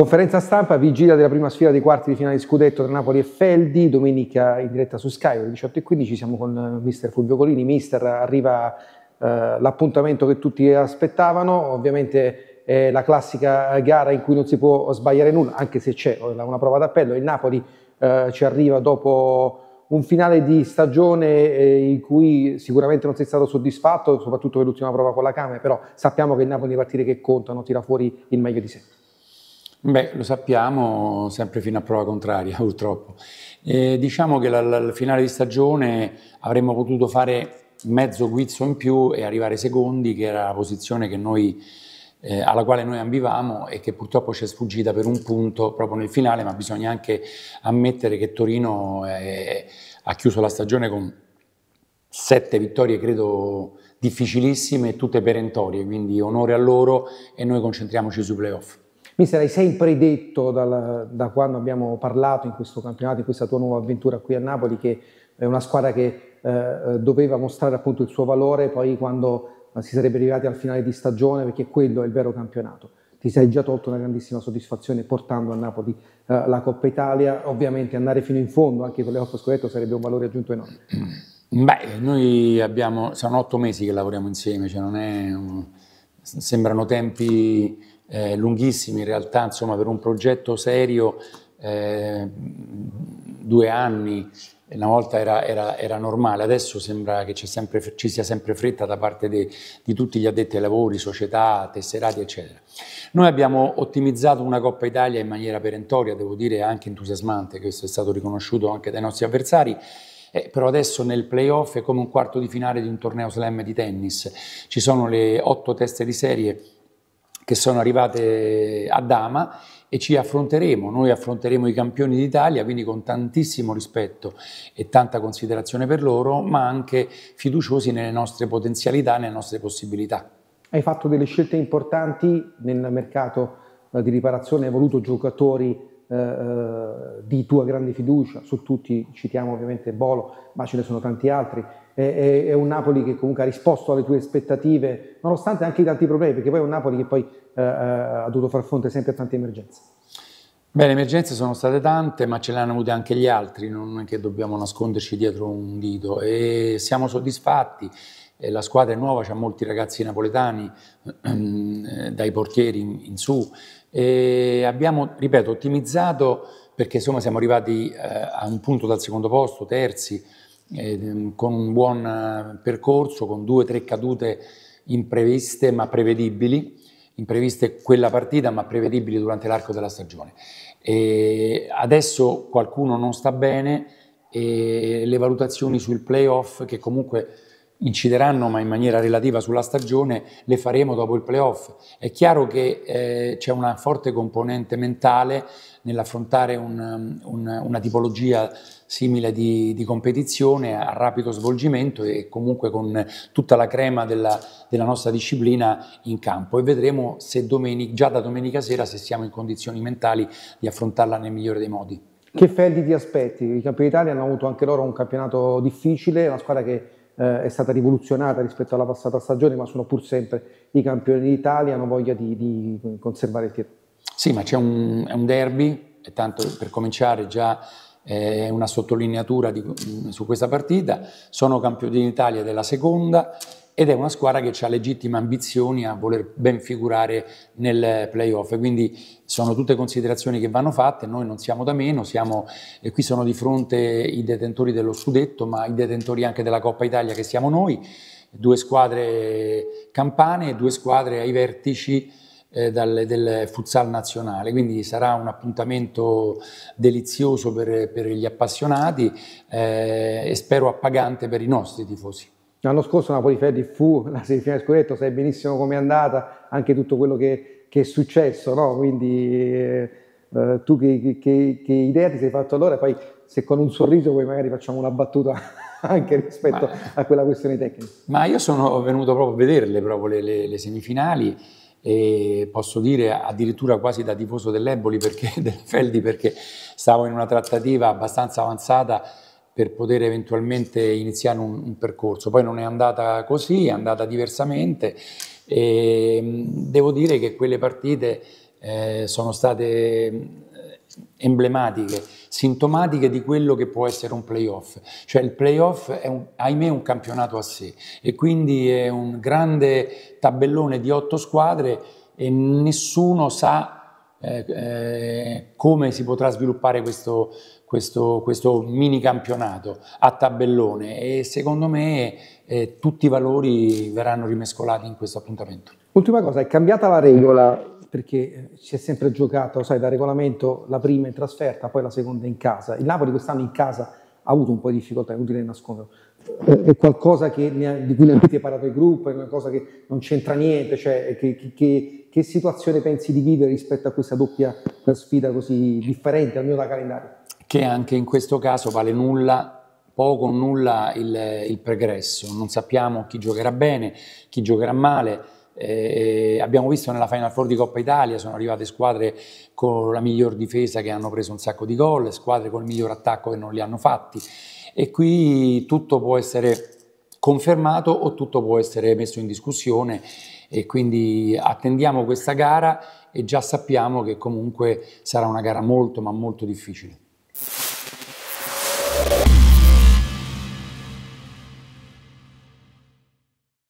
Conferenza stampa, vigilia della prima sfida dei quarti di finale di scudetto tra Napoli e Feldi, domenica in diretta su Sky alle 18.15, siamo con eh, mister Fulvio Colini, mister arriva eh, l'appuntamento che tutti aspettavano, ovviamente è la classica gara in cui non si può sbagliare nulla, anche se c'è eh, una prova d'appello, il Napoli eh, ci arriva dopo un finale di stagione eh, in cui sicuramente non sei stato soddisfatto, soprattutto per l'ultima prova con la Camera, però sappiamo che il Napoli è partite che contano tira fuori il meglio di sé. Beh, lo sappiamo sempre fino a prova contraria, purtroppo. E diciamo che al finale di stagione avremmo potuto fare mezzo guizzo in più e arrivare secondi, che era la posizione noi, eh, alla quale noi ambivamo e che purtroppo ci è sfuggita per un punto proprio nel finale, ma bisogna anche ammettere che Torino è, eh, ha chiuso la stagione con sette vittorie, credo, difficilissime, tutte perentorie, quindi onore a loro e noi concentriamoci sui playoff mi hai sempre detto dal, da quando abbiamo parlato in questo campionato, in questa tua nuova avventura qui a Napoli, che è una squadra che eh, doveva mostrare appunto il suo valore poi quando eh, si sarebbe arrivati al finale di stagione, perché quello è il vero campionato. Ti sei già tolto una grandissima soddisfazione portando a Napoli eh, la Coppa Italia. Ovviamente andare fino in fondo anche con le Coppa Scudetto sarebbe un valore aggiunto enorme. Beh, noi abbiamo, sono otto mesi che lavoriamo insieme, cioè non è, sembrano tempi eh, lunghissimi in realtà, insomma per un progetto serio eh, due anni, una volta era, era, era normale, adesso sembra che sempre, ci sia sempre fretta da parte de, di tutti gli addetti ai lavori, società, tesserati eccetera. Noi abbiamo ottimizzato una Coppa Italia in maniera perentoria, devo dire anche entusiasmante, questo è stato riconosciuto anche dai nostri avversari, eh, però adesso nel playoff è come un quarto di finale di un torneo slam di tennis, ci sono le otto teste di serie che sono arrivate a Dama e ci affronteremo, noi affronteremo i campioni d'Italia, quindi con tantissimo rispetto e tanta considerazione per loro, ma anche fiduciosi nelle nostre potenzialità, nelle nostre possibilità. Hai fatto delle scelte importanti nel mercato eh, di riparazione, hai voluto giocatori eh, eh, di tua grande fiducia, su tutti citiamo ovviamente Bolo, ma ce ne sono tanti altri, è, è, un Napoli che comunque ha risposto alle tue aspettative, nonostante anche i tanti problemi, perché poi è un Napoli che poi eh, eh ha dovuto far fronte sempre a tante emergenze. Beh, le emergenze sono state tante, ma ce le hanno avute anche gli altri, non è che dobbiamo nasconderci dietro un dito e siamo soddisfatti. Eh, la squadra è nuova, c'ha molti ragazzi napoletani, ehm, dai portieri in su, e abbiamo, ripeto, ottimizzato perché insomma siamo arrivati eh, a un punto dal secondo posto, terzi, Ehm, con un buon eh, percorso, con due o tre cadute impreviste ma prevedibili, impreviste quella partita ma prevedibili durante l'arco della stagione. E adesso qualcuno non sta bene e le valutazioni sul playoff che comunque incideranno ma in maniera relativa sulla stagione, le faremo dopo il playoff. È chiaro che eh, c'è una forte componente mentale nell'affrontare un, un, una tipologia simile di, di, competizione a rapido svolgimento e comunque con tutta la crema della, della nostra disciplina in campo e vedremo se domenica, già da domenica sera se siamo in condizioni mentali di affrontarla nel migliore dei modi. Che Feldi ti aspetti? I campioni d'Italia hanno avuto anche loro un campionato difficile, una squadra che eh, è stata rivoluzionata rispetto alla passata stagione, ma sono pur sempre i campioni d'Italia, hanno voglia di, di conservare il titolo. Sì, ma c'è un, un, derby, e tanto per cominciare già eh, è una sottolineatura di, su questa partita, sono campioni d'Italia della seconda, ed è una squadra che ha legittime ambizioni a voler ben figurare nel playoff. Quindi sono tutte considerazioni che vanno fatte, noi non siamo da meno, siamo, e qui sono di fronte i detentori dello scudetto, ma i detentori anche della Coppa Italia che siamo noi, due squadre campane e due squadre ai vertici eh, dal, del futsal nazionale, quindi sarà un appuntamento delizioso per, per gli appassionati eh, e spero appagante per i nostri tifosi. L'anno scorso Napoli Fedi fu la semifinale scudetto, sai benissimo com'è andata, anche tutto quello che, che è successo, no? Quindi eh, eh tu che, che, che, idea ti sei fatto allora? Poi se con un sorriso poi magari facciamo una battuta anche rispetto ma, a quella questione tecnica. Ma io sono venuto proprio a vederle proprio le, le, le semifinali e posso dire addirittura quasi da tifoso dell'Eboli perché, del Feldi perché stavo in una trattativa abbastanza avanzata per poter eventualmente iniziare un, un percorso. Poi non è andata così, è andata diversamente e ehm, devo dire che quelle partite eh, sono state eh, emblematiche, sintomatiche di quello che può essere un playoff. Cioè il playoff è un, ahimè un campionato a sé e quindi è un grande tabellone di otto squadre e nessuno sa eh, eh, come si potrà sviluppare questo, questo, questo, mini campionato a tabellone e secondo me eh, tutti i valori verranno rimescolati in questo appuntamento. Ultima cosa, è cambiata la regola perché eh, si è sempre giocato, sai, da regolamento la prima in trasferta, poi la seconda in casa. Il Napoli quest'anno in casa ha avuto un po' di difficoltà, è utile nasconderlo. È qualcosa che, di cui ne avete parlato il gruppo, è qualcosa che non c'entra niente, cioè che, che che situazione pensi di vivere rispetto a questa doppia sfida così differente, almeno da calendario? Che anche in questo caso vale nulla poco o nulla il, il, pregresso, non sappiamo chi giocherà bene, chi giocherà male. Eh, abbiamo visto nella Final Four di Coppa Italia sono arrivate squadre con la miglior difesa che hanno preso un sacco di gol, squadre con il miglior attacco che non li hanno fatti e qui tutto può essere confermato o tutto può essere messo in discussione e quindi attendiamo questa gara e già sappiamo che comunque sarà una gara molto ma molto difficile.